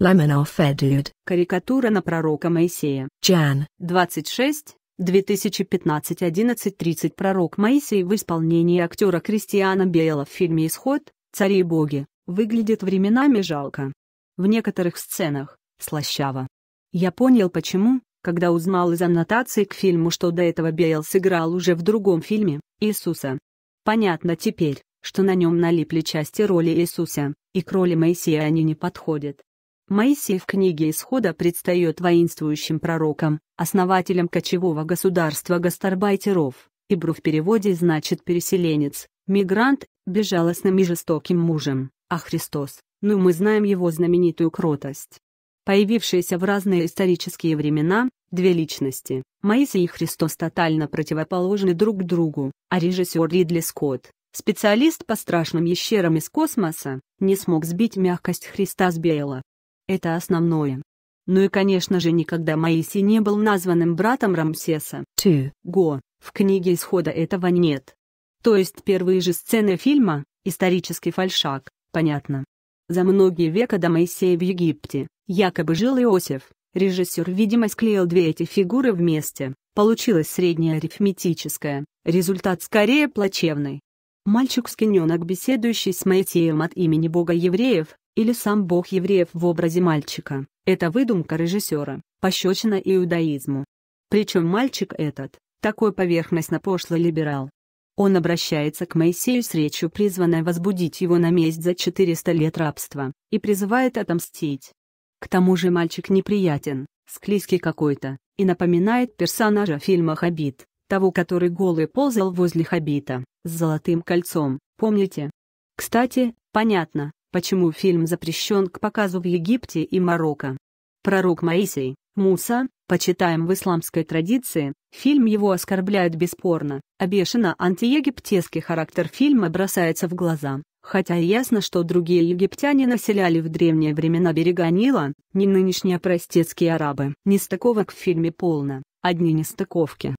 Ламена Федуд. Карикатура на пророка Моисея. Чан. 26. 2015 11:30. Пророк Моисей в исполнении актера Кристиана Бейла в фильме «Исход. Цари и боги» выглядит временами жалко. В некоторых сценах – слащаво. Я понял почему, когда узнал из аннотации к фильму, что до этого Бейл сыграл уже в другом фильме «Иисуса». Понятно теперь, что на нем налипли части роли Иисуса, и к роли Моисея они не подходят. Моисей в книге Исхода предстает воинствующим пророком, основателем кочевого государства гастарбайтеров, ибру в переводе значит «переселенец», «мигрант», «безжалостным и жестоким мужем», а Христос, ну мы знаем его знаменитую кротость. Появившиеся в разные исторические времена, две личности, Моисей и Христос тотально противоположны друг другу, а режиссер Ридли Скотт, специалист по страшным ящерам из космоса, не смог сбить мягкость Христа с Бейла. Это основное. Ну и конечно же никогда Моисей не был названным братом Рамсеса. Two. Го, в книге исхода этого нет. То есть первые же сцены фильма «Исторический фальшак», понятно. За многие века до Моисея в Египте, якобы жил Иосиф, режиссер видимо склеил две эти фигуры вместе, получилось среднее арифметическое, результат скорее плачевный. Мальчик с беседующий с Моисеем от имени бога евреев, или сам бог евреев в образе мальчика, это выдумка режиссера, пощечина иудаизму. Причем мальчик этот, такой поверхностно пошлый либерал. Он обращается к Моисею с речью, призванной возбудить его на месть за 400 лет рабства, и призывает отомстить. К тому же мальчик неприятен, склизкий какой-то, и напоминает персонажа фильма Хоббит, того, который голый ползал возле Хоббита с золотым кольцом, помните? Кстати, понятно, Почему фильм запрещен к показу в Египте и Марокко? Пророк Моисей, Муса, почитаем в исламской традиции, фильм его оскорбляет бесспорно, а бешено антиегиптесский характер фильма бросается в глаза. Хотя ясно, что другие египтяне населяли в древние времена берега Нила, не нынешние простецкие арабы. Нестыковок в фильме полно, одни нестыковки.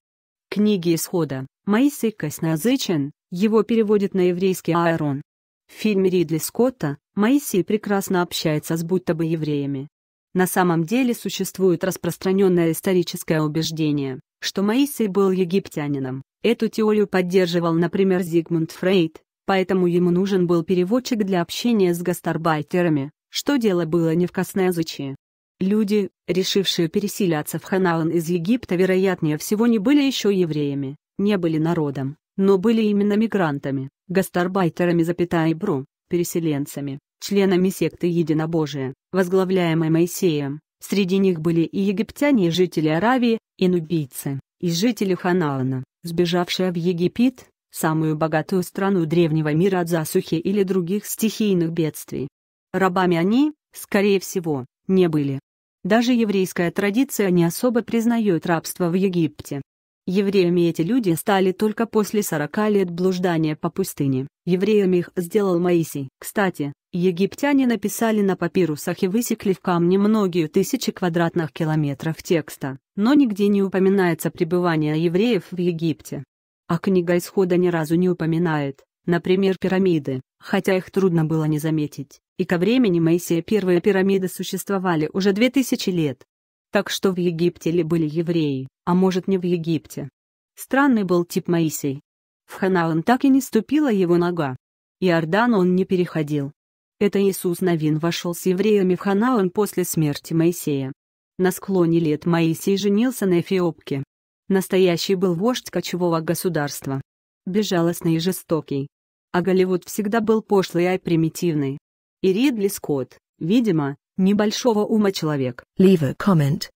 Книги Исхода. Моисей Косноязычен, его переводит на еврейский Аарон. В фильме Ридли Скотта Моисей прекрасно общается с будто бы евреями. На самом деле существует распространенное историческое убеждение, что Моисей был египтянином. Эту теорию поддерживал, например, Зигмунд Фрейд, поэтому ему нужен был переводчик для общения с гастарбайтерами, что дело было не в косноязычии. Люди, решившие переселяться в Ханаан из Египта, вероятнее всего не были еще евреями, не были народом, но были именно мигрантами, гастарбайтерами, запятая бру, переселенцами, членами секты Единобожия, возглавляемой Моисеем. Среди них были и египтяне, и жители Аравии, и нубийцы, и жители Ханаана, сбежавшие в Египет, самую богатую страну древнего мира от засухи или других стихийных бедствий. Рабами они, скорее всего, не были. Даже еврейская традиция не особо признает рабство в Египте, Евреями эти люди стали только после 40 лет блуждания по пустыне. Евреями их сделал Моисей. Кстати, египтяне написали на папирусах и высекли в камне многие тысячи квадратных километров текста, но нигде не упоминается пребывание евреев в Египте. А книга Исхода ни разу не упоминает, например, пирамиды, хотя их трудно было не заметить, и ко времени Моисея первые пирамиды существовали уже 2000 лет. Так что в Египте ли были евреи, а может не в Египте. Странный был тип Моисей. В Ханаан так и не ступила его нога. Иордан он не переходил. Это Иисус Новин вошел с евреями в Ханаан после смерти Моисея. На склоне лет Моисей женился на Эфиопке. Настоящий был вождь кочевого государства. Безжалостный и жестокий. А Голливуд всегда был пошлый и примитивный. И Ридли Скотт, видимо, небольшого ума человек. Leave a comment.